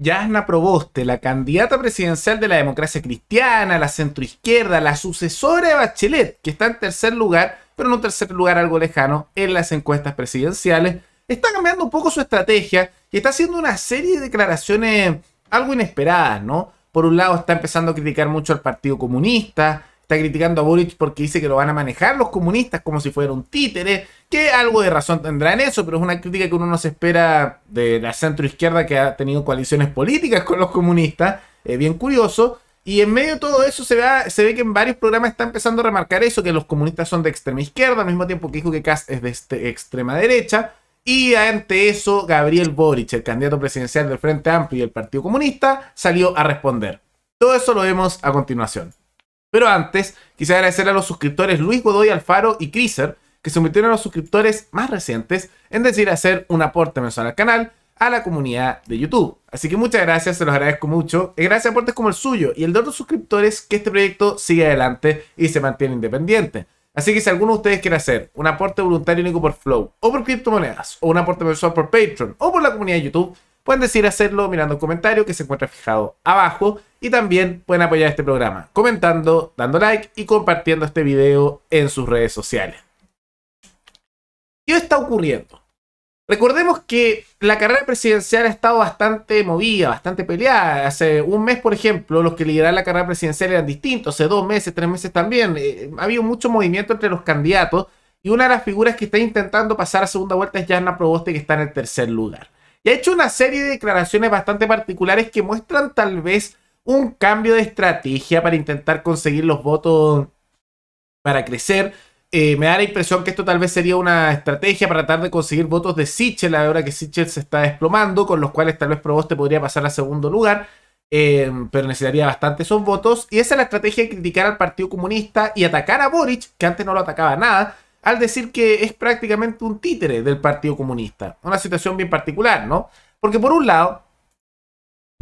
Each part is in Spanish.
Yasna Proboste, la candidata presidencial de la democracia cristiana, la centroizquierda, la sucesora de Bachelet, que está en tercer lugar, pero en un tercer lugar algo lejano en las encuestas presidenciales, está cambiando un poco su estrategia y está haciendo una serie de declaraciones algo inesperadas, ¿no? Por un lado está empezando a criticar mucho al Partido Comunista, Está criticando a Boric porque dice que lo van a manejar los comunistas como si fuera un títere. Que algo de razón tendrá en eso, pero es una crítica que uno no se espera de la centroizquierda que ha tenido coaliciones políticas con los comunistas. Eh, bien curioso. Y en medio de todo eso se ve, se ve que en varios programas está empezando a remarcar eso, que los comunistas son de extrema izquierda, al mismo tiempo que dijo que Kass es de este, extrema derecha. Y ante eso, Gabriel Boric, el candidato presidencial del Frente Amplio y el Partido Comunista, salió a responder. Todo eso lo vemos a continuación. Pero antes, quisiera agradecer a los suscriptores Luis Godoy Alfaro y Criser, que se a los suscriptores más recientes en decir hacer un aporte mensual al canal, a la comunidad de YouTube. Así que muchas gracias, se los agradezco mucho. Y gracias a aportes como el suyo y el de otros suscriptores que este proyecto sigue adelante y se mantiene independiente. Así que si alguno de ustedes quiere hacer un aporte voluntario único por Flow, o por criptomonedas, o un aporte mensual por Patreon, o por la comunidad de YouTube, pueden decidir hacerlo mirando un comentario que se encuentra fijado abajo y también pueden apoyar este programa comentando, dando like y compartiendo este video en sus redes sociales. ¿Qué está ocurriendo? Recordemos que la carrera presidencial ha estado bastante movida, bastante peleada. Hace un mes, por ejemplo, los que lideraron la carrera presidencial eran distintos, hace dos meses, tres meses también. ha eh, habido mucho movimiento entre los candidatos y una de las figuras que está intentando pasar a segunda vuelta es Jana Proboste, que está en el tercer lugar he hecho una serie de declaraciones bastante particulares que muestran tal vez un cambio de estrategia para intentar conseguir los votos para crecer. Eh, me da la impresión que esto tal vez sería una estrategia para tratar de conseguir votos de Sichel ahora que Sichel se está desplomando, con los cuales tal vez te podría pasar a segundo lugar, eh, pero necesitaría bastante esos votos. Y esa es la estrategia de criticar al Partido Comunista y atacar a Boric, que antes no lo atacaba nada, al decir que es prácticamente un títere del Partido Comunista. Una situación bien particular, ¿no? Porque por un lado,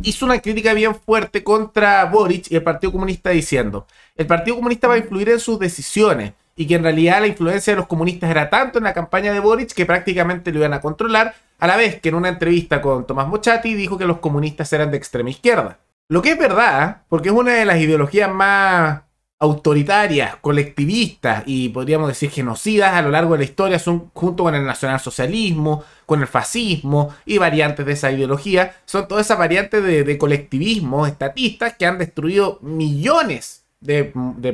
hizo una crítica bien fuerte contra Boric y el Partido Comunista diciendo, el Partido Comunista va a influir en sus decisiones y que en realidad la influencia de los comunistas era tanto en la campaña de Boric que prácticamente lo iban a controlar, a la vez que en una entrevista con Tomás Mochati dijo que los comunistas eran de extrema izquierda. Lo que es verdad, porque es una de las ideologías más autoritarias, colectivistas y podríamos decir genocidas a lo largo de la historia son junto con el nacionalsocialismo, con el fascismo y variantes de esa ideología, son todas esas variantes de, colectivismo estatistas que han destruido millones de,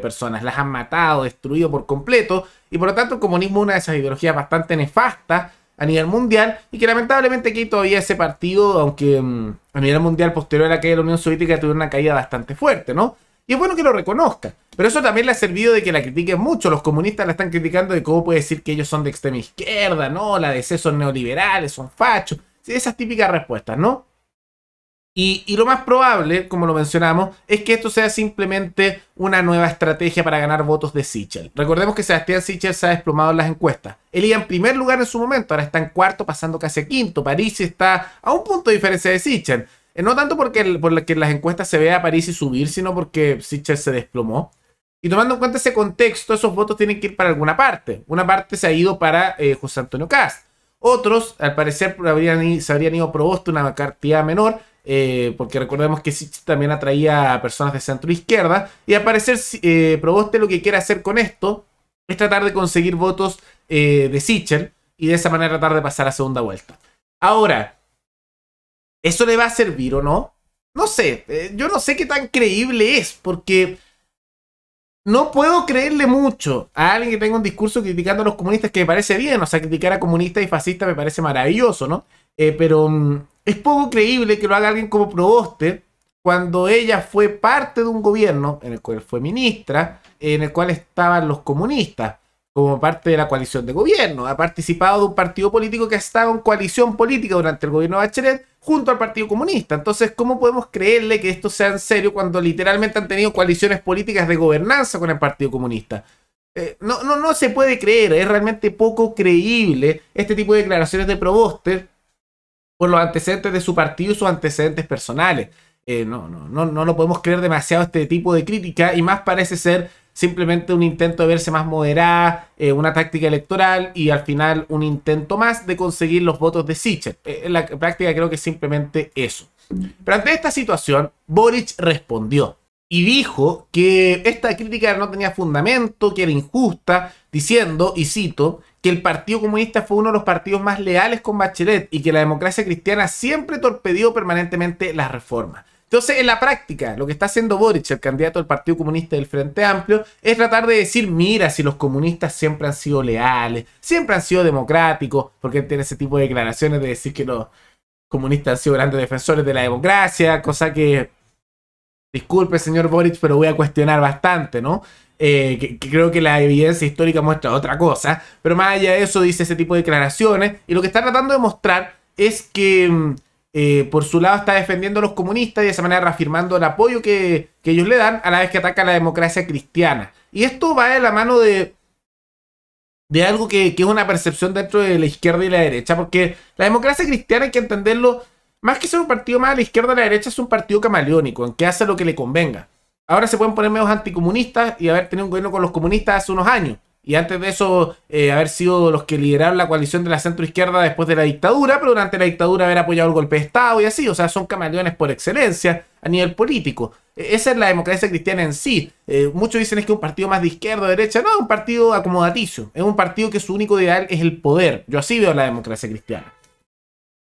personas, las han matado, destruido por completo y por lo tanto el comunismo es una de esas ideologías bastante nefastas a nivel mundial y que lamentablemente aquí todavía ese partido, aunque mm, a nivel mundial posterior a la caída de la Unión Soviética tuvo una caída bastante fuerte, ¿no? Y es bueno que lo reconozca. Pero eso también le ha servido de que la critiquen mucho. Los comunistas la están criticando de cómo puede decir que ellos son de extrema izquierda, ¿no? La DC son neoliberales, son fachos. esas típicas respuestas, ¿no? Y, lo más probable, como lo mencionamos, es que esto sea simplemente una nueva estrategia para ganar votos de Sichel. Recordemos que Sebastián Sichel se ha desplomado en las encuestas. Él iba en primer lugar en su momento, ahora está en cuarto, pasando casi a quinto. París está a un punto de diferencia de Sichel. Eh, no tanto porque, por en las encuestas se vea a París y subir, sino porque Sichel se desplomó. Y tomando en cuenta ese contexto, esos votos tienen que ir para alguna parte. Una parte se ha ido para eh, José Antonio Cast. Otros, al parecer, se habrían ido a una cantidad menor, eh, porque recordemos que Sitch también atraía a personas de centro izquierda. Y al parecer, eh, Proboste lo que quiere hacer con esto es tratar de conseguir votos eh, de Sitchel y de esa manera tratar de pasar a segunda vuelta. Ahora, ¿eso le va a servir o no? No sé, yo no sé qué tan creíble es, porque no puedo creerle mucho a alguien que tenga un discurso criticando a los comunistas que me parece bien, o sea, criticar a comunistas y fascistas me parece maravilloso, ¿no? Eh, pero mm, es poco creíble que lo haga alguien como Proboste cuando ella fue parte de un gobierno en el cual fue ministra, en el cual estaban los comunistas como parte de la coalición de gobierno. Ha participado de un partido político que ha estado en coalición política durante el gobierno de Bachelet junto al Partido Comunista. Entonces, ¿cómo podemos creerle que esto sea en serio cuando literalmente han tenido coaliciones políticas de gobernanza con el Partido Comunista? Eh, no, no, no se puede creer, es realmente poco creíble este tipo de declaraciones de Proboster por los antecedentes de su partido y sus antecedentes personales. Eh, no, no, no, no lo podemos creer demasiado este tipo de crítica y más parece ser simplemente un intento de verse más moderada, eh, una táctica electoral y al final un intento más de conseguir los votos de Sichel. Eh, en la práctica creo que es simplemente eso. Pero ante esta situación, Boric respondió y dijo que esta crítica no tenía fundamento, que era injusta, diciendo, y cito, que el Partido Comunista fue uno de los partidos más leales con Bachelet y que la democracia cristiana siempre torpedió permanentemente las reformas. Entonces, en la práctica, lo que está haciendo Boric, el candidato del Partido Comunista del Frente Amplio, es tratar de decir, mira, si los comunistas siempre han sido leales, siempre han sido democráticos, porque tiene ese tipo de declaraciones de decir que los comunistas han sido grandes defensores de la democracia, cosa que, disculpe señor Boric, pero voy a cuestionar bastante, ¿no? Eh, que, creo que la evidencia histórica muestra otra cosa, pero más allá de eso dice ese tipo de declaraciones y lo que está tratando de mostrar es que mm, eh, por su lado está defendiendo a los comunistas y de esa manera reafirmando el apoyo que, ellos le dan a la vez que ataca a la democracia cristiana. Y esto va de la mano de, algo que, es una percepción dentro de la izquierda y la derecha, porque la democracia cristiana hay que entenderlo, más que ser un partido más a la izquierda y la derecha, es un partido camaleónico, en que hace lo que le convenga. Ahora se pueden poner medios anticomunistas y haber tenido un gobierno con los comunistas hace unos años y antes de eso eh, haber sido los que lideraron la coalición de la centro-izquierda después de la dictadura, pero durante la dictadura haber apoyado el golpe de Estado y así, o sea, son camaleones por excelencia a nivel político. E-, esa es la democracia cristiana en sí. Eh, muchos dicen es que un partido más de izquierda o derecha, no, es un partido acomodaticio, es un partido que su único ideal es el poder. Yo así veo la democracia cristiana.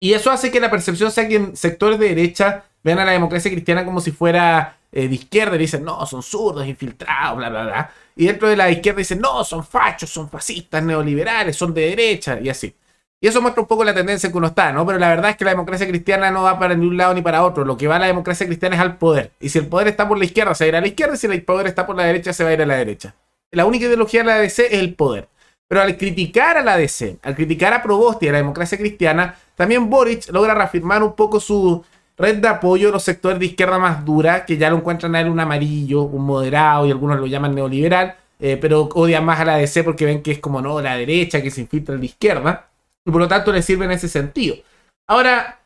Y eso hace que la percepción sea que en sectores de derecha vean a la democracia cristiana como si fuera eh, de izquierda dicen, no, son zurdos, infiltrados, bla, bla, bla. Y dentro de la izquierda dicen, no, son fachos, son fascistas, neoliberales, son de derecha y así. Y eso muestra un poco la tendencia en que uno está, ¿no? Pero la verdad es que la democracia cristiana no va para ni un lado ni para otro. Lo que va a la democracia cristiana es al poder. Y si el poder está por la izquierda, se va a ir a la izquierda. Y si el poder está por la derecha, se va a ir a la derecha. La única ideología de la ADC es el poder. Pero al criticar a la ADC, al criticar a Probosti y a la democracia cristiana, también Boric logra reafirmar un poco su, Red de apoyo a los sectores de izquierda más dura, que ya lo encuentran a él un amarillo, un moderado, y algunos lo llaman neoliberal, eh, pero odian más a la DC porque ven que es como no, la derecha que se infiltra en la izquierda, y por lo tanto le sirve en ese sentido. Ahora,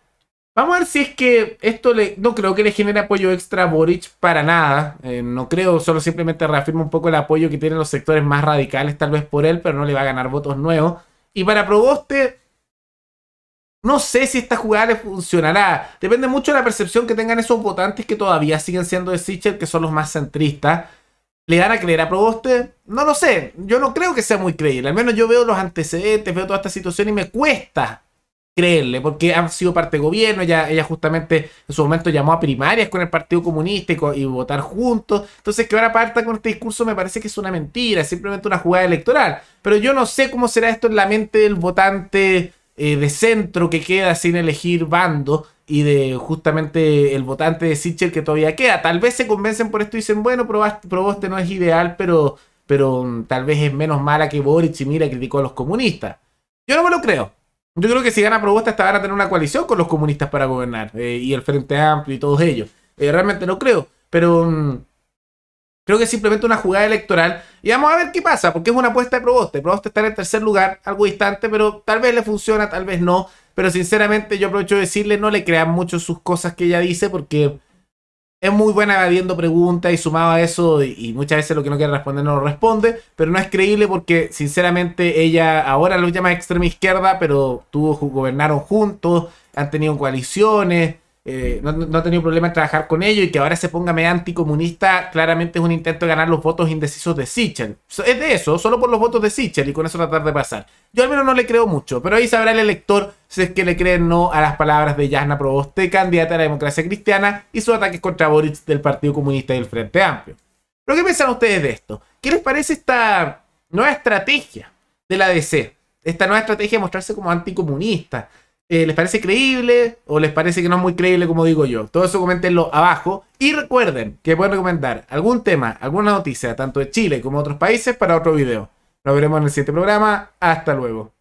Vamos a ver si es que esto le, no creo que le genere apoyo extra a Boric para nada. Eh, no creo, solo simplemente reafirma un poco el apoyo que tienen los sectores más radicales, tal vez por él, pero no le va a ganar votos nuevos. Y para Proboste, no sé si esta jugada le funcionará. Depende mucho de la percepción que tengan esos votantes que todavía siguen siendo de Sichel, que son los más centristas. ¿Le dan a creer a Proboste? No lo sé. Yo no creo que sea muy creíble. Al menos yo veo los antecedentes, veo toda esta situación y me cuesta creerle, porque han sido parte de gobierno. Ella, justamente en su momento llamó a primarias con el Partido Comunista y, y votar juntos. Entonces, que ahora parta con este discurso me parece que es una mentira, simplemente una jugada electoral. Pero yo no sé cómo será esto en la mente del votante eh, de centro que queda sin elegir bando y de justamente el votante de Sitcher que todavía queda. Tal vez se convencen por esto y dicen, bueno, probaste, no es ideal, pero, pero mm, tal vez es menos mala que Boric y mira, criticó a los comunistas. Yo no me lo creo. Yo creo que si gana Proboste hasta van a tener una coalición con los comunistas para gobernar eh, y el Frente Amplio y todos ellos. Eh, realmente no creo, pero... Mm, Creo que es simplemente una jugada electoral. Y vamos a ver qué pasa, porque es una apuesta de Proboste. Proboste está en el tercer lugar, algo distante, pero tal vez le funciona, tal vez no. Pero sinceramente yo aprovecho de decirle, no le crean mucho sus cosas que ella dice, porque es muy buena habiendo preguntas y sumado a eso, y, muchas veces lo que no quiere responder no lo responde, pero no es creíble porque sinceramente ella ahora lo llama extrema izquierda, pero tuvo, gobernaron juntos, han tenido coaliciones eh, no, no, ha tenido problema en trabajar con ello y que ahora se ponga medio anticomunista, claramente es un intento de ganar los votos indecisos de Sichel. Es de eso, solo por los votos de Sichel y con eso tratar de pasar. Yo al menos no le creo mucho, pero ahí sabrá el elector si es que le creen no a las palabras de Yasna Proboste, candidata a la democracia cristiana, y sus ataques contra Boris del Partido Comunista y del Frente Amplio. ¿Pero qué piensan ustedes de esto? ¿Qué les parece esta nueva estrategia de la DC? Esta nueva estrategia de mostrarse como anticomunista, eh, les parece creíble o les parece que no es muy creíble como digo yo. Todo eso comentenlo abajo y recuerden que pueden recomendar algún tema, alguna noticia, tanto de Chile como de otros países para otro video. Nos veremos en el siguiente programa. Hasta luego.